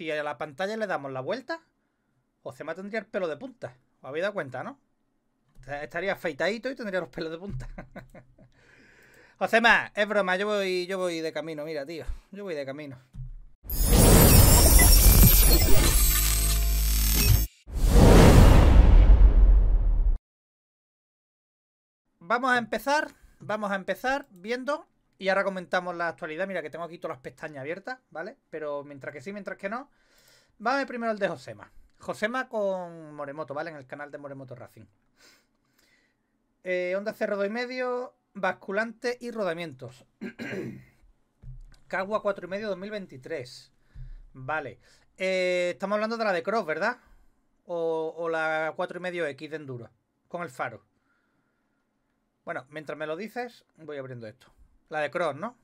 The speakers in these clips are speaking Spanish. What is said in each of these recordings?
si a la pantalla le damos la vuelta, Ocema tendría el pelo de punta. ¿Os habéis dado cuenta, no? Estaría afeitadito y tendría los pelos de punta. Ocema, es broma, yo voy, yo voy de camino, mira, tío. Yo voy de camino. Vamos a empezar, vamos a empezar viendo y ahora comentamos la actualidad. Mira que tengo aquí todas las pestañas abiertas, ¿vale? Pero mientras que sí, mientras que no. Vamos primero el de Josema. Josema con Moremoto, ¿vale? En el canal de Moremoto Racing. Eh, onda cerrado y medio, basculante y rodamientos. Cagua 4.5 y medio 2023. Vale. Eh, estamos hablando de la de Cross, ¿verdad? O, la 45 y medio X de Enduro. Con el faro. Bueno, mientras me lo dices, voy abriendo esto. La de Cross, ¿no?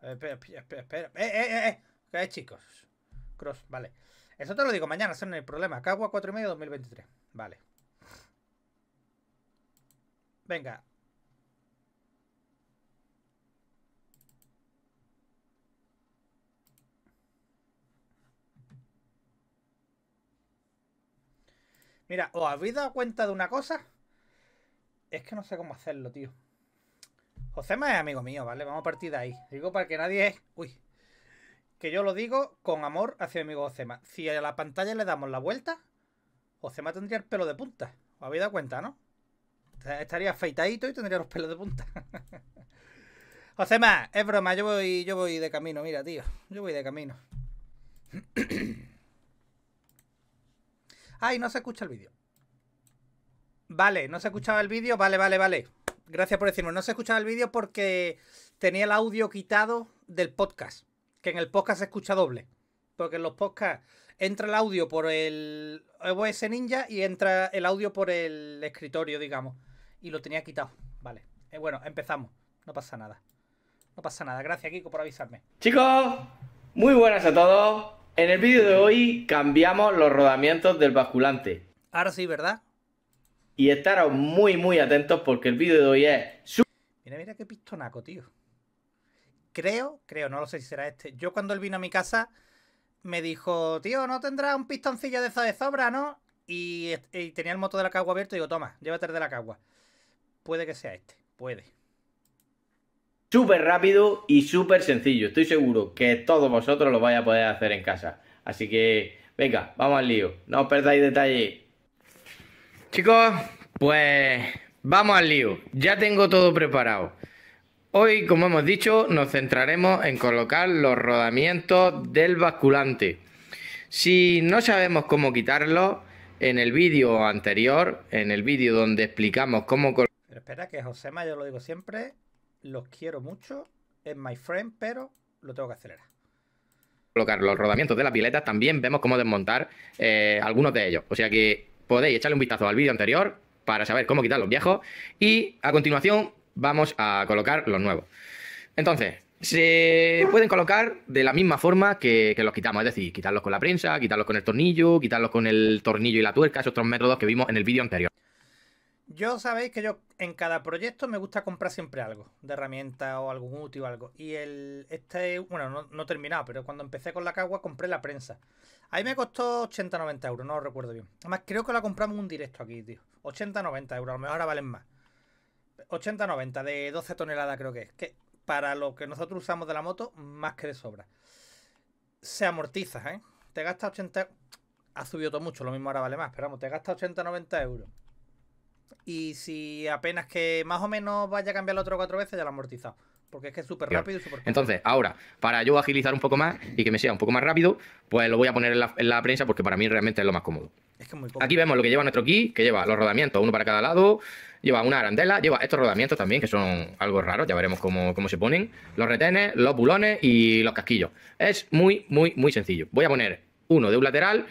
espera, espera, espera. ¡Eh, eh, eh! ¿Qué eh. chicos? Cross, vale. Eso te lo digo mañana, eso no hay problema. Cagua 4 y medio 2023. Vale. Venga. Mira, ¿os habéis dado cuenta de una cosa? Es que no sé cómo hacerlo, tío. Josema es amigo mío, ¿vale? Vamos a partir de ahí. Digo para que nadie Uy. Que yo lo digo con amor hacia mi amigo Josema. Si a la pantalla le damos la vuelta, Josema tendría el pelo de punta. ¿Os habéis dado cuenta, no? Estaría afeitadito y tendría los pelos de punta. Josema, es broma, yo voy, yo voy de camino, mira, tío. Yo voy de camino. Ay, no se escucha el vídeo. Vale, no se escuchaba el vídeo. Vale, vale, vale gracias por decirnos. No se escuchaba el vídeo porque tenía el audio quitado del podcast. Que en el podcast se escucha doble. Porque en los podcasts entra el audio por el OS Ninja y entra el audio por el escritorio, digamos. Y lo tenía quitado. Vale. Eh, bueno, empezamos. No pasa nada. No pasa nada. Gracias, Kiko, por avisarme. Chicos, muy buenas a todos. En el vídeo de hoy cambiamos los rodamientos del basculante. Ahora sí, ¿verdad? Y estaros muy, muy atentos porque el vídeo de hoy es... mira, mira qué pistonaco, tío. Creo, creo, no lo sé si será este. Yo cuando él vino a mi casa me dijo, tío, ¿no tendrá un pistoncillo de esa de sobra, no? Y, tenía el moto de la cagua abierto y digo, toma, llévate de la cagua. Puede que sea este, puede. Súper rápido y súper sencillo. Estoy seguro que todos vosotros lo vais a poder hacer en casa. Así que, venga, vamos al lío. No os perdáis detalle. Chicos, pues vamos al lío. Ya tengo todo preparado. Hoy, como hemos dicho, nos centraremos en colocar los rodamientos del basculante. Si no sabemos cómo quitarlos, en el vídeo anterior, en el vídeo donde explicamos cómo colocarlos. Espera, que José yo lo digo siempre, los quiero mucho, es my friend, pero lo tengo que acelerar colocar los rodamientos de las piletas, también vemos cómo desmontar eh, algunos de ellos. O sea que podéis echarle un vistazo al vídeo anterior para saber cómo quitar los viejos y a continuación vamos a colocar los nuevos. Entonces, se pueden colocar de la misma forma que, los quitamos, es decir, quitarlos con la prensa, quitarlos con el tornillo, quitarlos con el tornillo y la tuerca, esos otros métodos que vimos en el vídeo anterior. Yo sabéis que yo en cada proyecto me gusta comprar siempre algo, de herramienta o algún útil o algo. Y el este, bueno, no, no terminado, pero cuando empecé con la cagua compré la prensa. Ahí me costó 80-90 euros, no lo recuerdo bien. Además, creo que la compramos un directo aquí, tío. 80-90 euros, a lo mejor ahora valen más. 80-90, de 12 toneladas creo que es. Que para lo que nosotros usamos de la moto, más que de sobra. Se amortiza, ¿eh? Te gasta 80... Ha subido todo mucho, lo mismo ahora vale más, pero vamos, te gasta 80-90 euros. Y si apenas que más o menos vaya a cambiar el otro cuatro veces, ya lo amortizado. Porque es que es súper rápido y Entonces, ahora, para yo agilizar un poco más y que me sea un poco más rápido, pues lo voy a poner en la, prensa porque para mí realmente es lo más cómodo. Es que muy Aquí vemos lo que lleva nuestro kit, que lleva los rodamientos, uno para cada lado, lleva una arandela, lleva estos rodamientos también, que son algo raros, ya veremos cómo, cómo se ponen, los retenes, los bulones y los casquillos. Es muy, muy, muy sencillo. Voy a poner uno de un lateral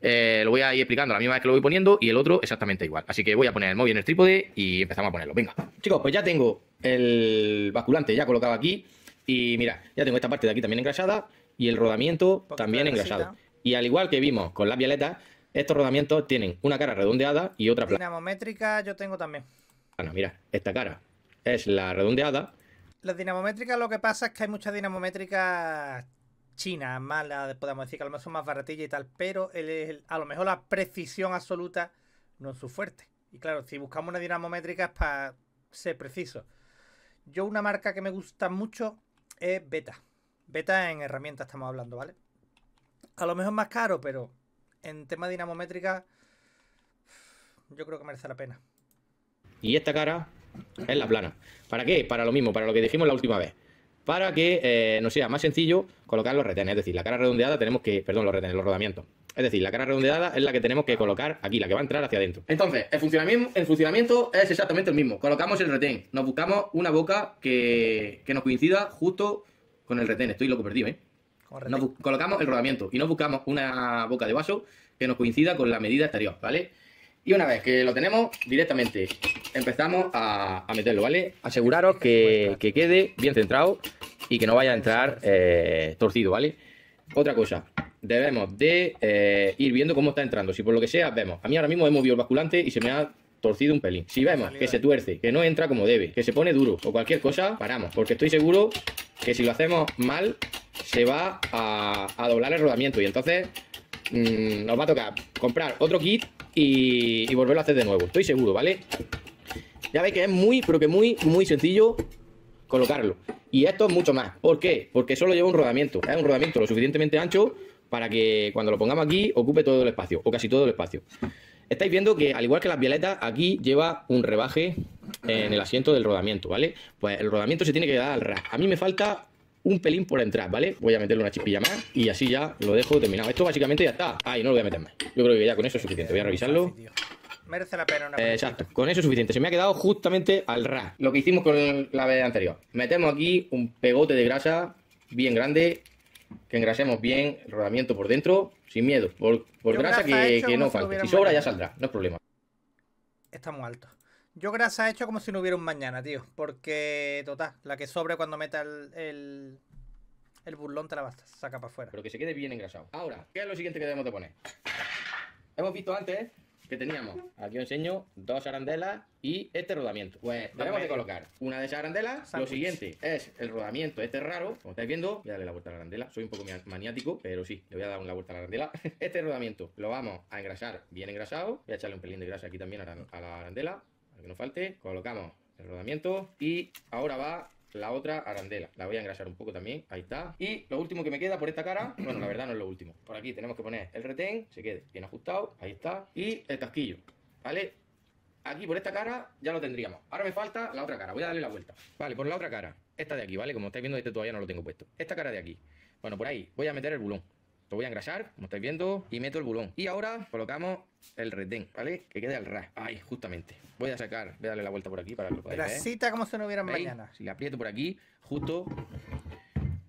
eh, lo voy a ir explicando la misma vez que lo voy poniendo y el otro exactamente igual. Así que voy a poner el móvil en el trípode y empezamos a ponerlo. Venga. Chicos, pues ya tengo el basculante ya colocado aquí. Y mira, ya tengo esta parte de aquí también engrasada y el rodamiento también engrasado. Y al igual que vimos con las violetas, estos rodamientos tienen una cara redondeada y otra plana. Dinamométrica yo tengo también. Bueno, mira, esta cara es la redondeada. Las dinamométricas lo que pasa es que hay muchas dinamométricas china, más podemos decir que a lo mejor son más baratillas y tal, pero a lo mejor la precisión absoluta no es su fuerte. Y claro, si buscamos una dinamométrica es para ser preciso. Yo una marca que me gusta mucho es Beta. Beta en herramientas estamos hablando, ¿vale? A lo mejor más caro, pero en tema dinamométrica yo creo que merece la pena. Y esta cara es la plana. ¿Para qué? Para lo mismo, para lo que dijimos la última vez para que eh, nos sea más sencillo colocar los retenes. Es decir, la cara redondeada tenemos que, perdón, los retenes, los rodamientos. Es decir, la cara redondeada es la que tenemos que colocar aquí, la que va a entrar hacia adentro. Entonces, el funcionamiento, funcionamiento es exactamente el mismo. Colocamos el retén, nos buscamos una boca que, que nos coincida justo con el retén. Estoy loco perdido, ¿eh? colocamos el rodamiento y nos buscamos una boca de vaso que nos coincida con la medida exterior, ¿vale? Y una vez que lo tenemos, directamente empezamos a, meterlo, ¿vale? Aseguraros que, que quede bien centrado y que no vaya a entrar eh, torcido, ¿vale? Otra cosa, debemos de eh, ir viendo cómo está entrando. Si por lo que sea, vemos. A mí ahora mismo he movido el basculante y se me ha torcido un pelín. Si vemos que se tuerce, que no entra como debe, que se pone duro o cualquier cosa, paramos. Porque estoy seguro que si lo hacemos mal, se va a, doblar el rodamiento. Y entonces mm, nos va a tocar comprar otro kit y, y volverlo a hacer de nuevo. Estoy seguro, ¿vale? Ya veis que es muy, pero que muy, muy sencillo colocarlo. Y esto es mucho más. ¿Por qué? Porque solo lleva un rodamiento. Es un rodamiento lo suficientemente ancho para que cuando lo pongamos aquí ocupe todo el espacio, o casi todo el espacio. Estáis viendo que, al igual que las violetas, aquí lleva un rebaje en el asiento del rodamiento, ¿vale? Pues el rodamiento se tiene que dar al ras. A mí me falta un pelín por entrar, ¿vale? Voy a meterle una chispilla más y así ya lo dejo terminado. Esto básicamente ya está. ahí no lo voy a meter más. Yo creo que ya con eso es suficiente. Voy a revisarlo merece la pena. Una exacto, eh, con eso es suficiente. Se me ha quedado justamente al ras. Lo que hicimos con la vez anterior. Metemos aquí un pegote de grasa bien grande, que engrasemos bien el rodamiento por dentro, sin miedo. Por, grasa, que, no falte. Si sobra ya saldrá, no es problema. Está muy alto. Yo grasa he hecho como si no hubiera un mañana, tío. Porque, total, la que sobra cuando meta el, el... burlón te la basta, saca para afuera. Pero que se quede bien engrasado. Ahora, ¿qué es lo siguiente que debemos de poner? Hemos visto antes que teníamos, aquí os enseño, dos arandelas y este rodamiento. Pues tenemos que colocar una de esas arandelas. Lo siguiente es el rodamiento, este raro, como estáis viendo, voy a darle la vuelta a la arandela. Soy un poco maniático, pero sí, le voy a dar una vuelta a la arandela. Este rodamiento lo vamos a engrasar bien engrasado. Voy a echarle un pelín de grasa aquí también a la, a la arandela, para que no falte. Colocamos el rodamiento y ahora va la otra arandela. La voy a engrasar un poco también, ahí está. Y lo último que me queda por esta cara, bueno, la verdad no es lo último. Por aquí tenemos que poner el retén, se quede bien ajustado, ahí está. Y el casquillo, ¿vale? Aquí por esta cara ya lo tendríamos. Ahora me falta la otra cara, voy a darle la vuelta. Vale, por la otra cara, esta de aquí, ¿vale? Como estáis viendo, este todavía no lo tengo puesto. Esta cara de aquí. Bueno, por ahí voy a meter el bulón. Lo voy a engrasar, como estáis viendo, y meto el bulón. Y ahora colocamos el redén, ¿vale? Que quede al ras. Ahí, justamente. Voy a sacar, voy a darle la vuelta por aquí para que lo podáis como si no hubiera mañana. Si la aprieto por aquí, justo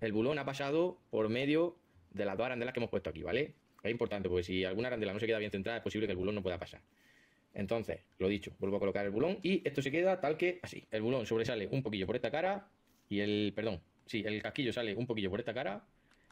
el bulón ha pasado por medio de las dos arandelas que hemos puesto aquí, ¿vale? Es importante, porque si alguna arandela no se queda bien centrada, es posible que el bulón no pueda pasar. Entonces, lo dicho, vuelvo a colocar el bulón y esto se queda tal que así. El bulón sobresale un poquillo por esta cara y el, perdón, sí, el casquillo sale un poquillo por esta cara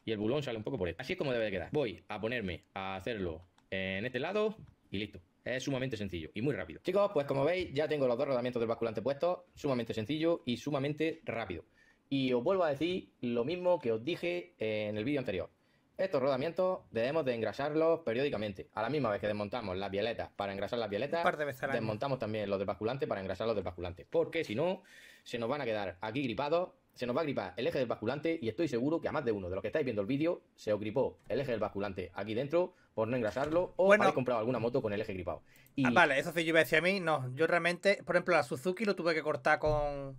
y el bulón sale un poco por él. Así es como debe de quedar. Voy a ponerme a hacerlo en este lado y listo. Es sumamente sencillo y muy rápido. Chicos, pues como veis, ya tengo los dos rodamientos del basculante puestos. Sumamente sencillo y sumamente rápido. Y os vuelvo a decir lo mismo que os dije en el vídeo anterior. Estos rodamientos debemos de engrasarlos periódicamente. A la misma vez que desmontamos las violetas para engrasar las violetas, desmontamos también los del basculante para engrasar los del basculante. Porque si no, se nos van a quedar aquí gripados se nos va a gripar el eje del basculante y estoy seguro que a más de uno de los que estáis viendo el vídeo se os gripó el eje del basculante aquí dentro por no engrasarlo o habéis comprado alguna moto con el eje gripado. Ah, vale, eso sí yo iba a a mí, no, yo realmente, por ejemplo, la Suzuki lo tuve que cortar con,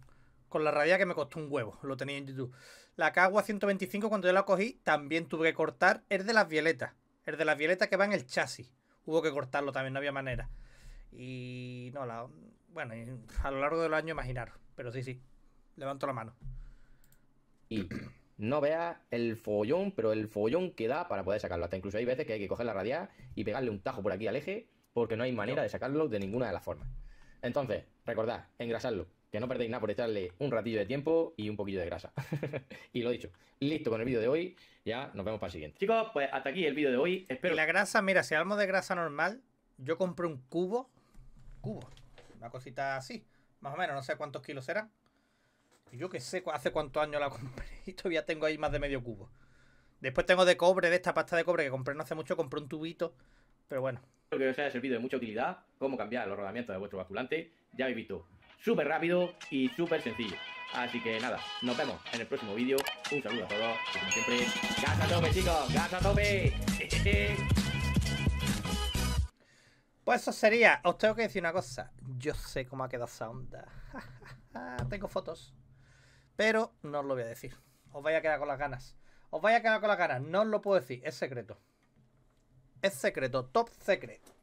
con la rabia que me costó un huevo, lo tenía en YouTube. La Cagua 125 cuando yo la cogí también tuve que cortar, es de las violetas, es de las violetas que van en el chasis, hubo que cortarlo también, no había manera. Y no, la, bueno, a lo largo del año imaginaros, pero sí, sí, levanto la mano. Y no vea el follón, pero el follón que da para poder sacarlo. Hasta incluso hay veces que hay que coger la radial y pegarle un tajo por aquí al eje, porque no hay manera de sacarlo de ninguna de las formas. Entonces, recordad, engrasarlo, que no perdéis nada por echarle un ratillo de tiempo y un poquillo de grasa. y lo dicho, listo con el vídeo de hoy, ya nos vemos para el siguiente. Chicos, pues hasta aquí el vídeo de hoy. Espero. la grasa, mira, si hablamos de grasa normal, yo compré un cubo, cubo, una cosita así, más o menos, no sé cuántos kilos serán. Yo que sé hace cuántos años la compré y todavía tengo ahí más de medio cubo. Después tengo de cobre, de esta pasta de cobre que compré no hace mucho, compré un tubito, pero bueno. Espero que os haya servido de mucha utilidad cómo cambiar los rodamientos de vuestro basculante. Ya habéis visto, súper rápido y súper sencillo. Así que nada, nos vemos en el próximo vídeo. Un saludo a todos y como siempre, ¡gas a tope chicos! ¡gas a tope! Pues eso sería, os tengo que decir una cosa, yo sé cómo ha quedado esa onda. tengo fotos. Pero no os lo voy a decir. Os vais a quedar con las ganas. Os vais a quedar con las ganas. No os lo puedo decir. Es secreto. Es secreto. Top secreto.